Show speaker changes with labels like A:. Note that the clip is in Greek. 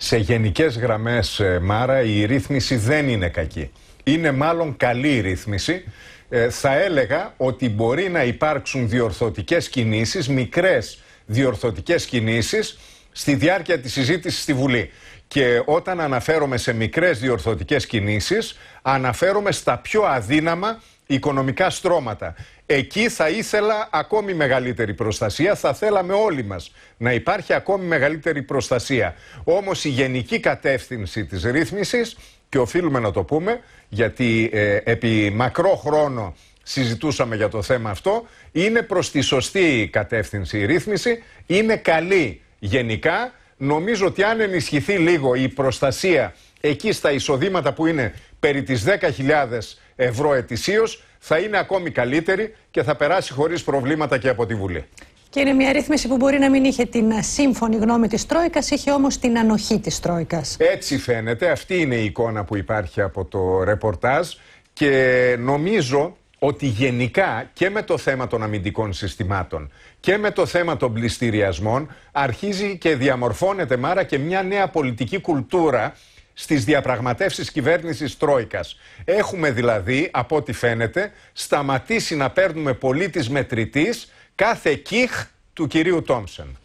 A: σε γενικές γραμμές ε, Μάρα η ρύθμιση δεν είναι κακή. Είναι μάλλον καλή η ρύθμιση. Ε, θα έλεγα ότι μπορεί να υπάρξουν διορθωτικές κινήσεις, μικρές διορθωτικές κινήσεις στη διάρκεια της συζήτησης στη Βουλή. Και όταν αναφέρομαι σε μικρές διορθωτικές κινήσεις, αναφέρομαι στα πιο αδύναμα οικονομικά στρώματα. Εκεί θα ήθελα ακόμη μεγαλύτερη προστασία, θα θέλαμε όλοι μας να υπάρχει ακόμη μεγαλύτερη προστασία. Όμως η γενική κατεύθυνση της ρύθμισης, και οφείλουμε να το πούμε, γιατί ε, επί μακρό χρόνο συζητούσαμε για το θέμα αυτό, είναι προς τη σωστή κατεύθυνση η ρύθμιση, είναι καλή γενικά. Νομίζω ότι αν ενισχυθεί λίγο η προστασία εκεί στα εισοδήματα που είναι περί τις 10.000 ευρώ ετησίως θα είναι ακόμη καλύτερη και θα περάσει χωρίς προβλήματα και από τη Βουλή.
B: Και είναι μια ρύθμιση που μπορεί να μην είχε την σύμφωνη γνώμη της Τρόικας, είχε όμως την ανοχή της Τρόικας.
A: Έτσι φαίνεται, αυτή είναι η εικόνα που υπάρχει από το ρεπορτάζ και νομίζω ότι γενικά και με το θέμα των αμυντικών συστημάτων και με το θέμα των πληστηριασμών αρχίζει και διαμορφώνεται μάρα και μια νέα πολιτική κουλτούρα στις διαπραγματεύσεις κυβέρνησης Τρόικας. Έχουμε δηλαδή, από ό,τι φαίνεται, σταματήσει να παίρνουμε πολίτης μετρητής κάθε κύχ του κυρίου Τόμσεν.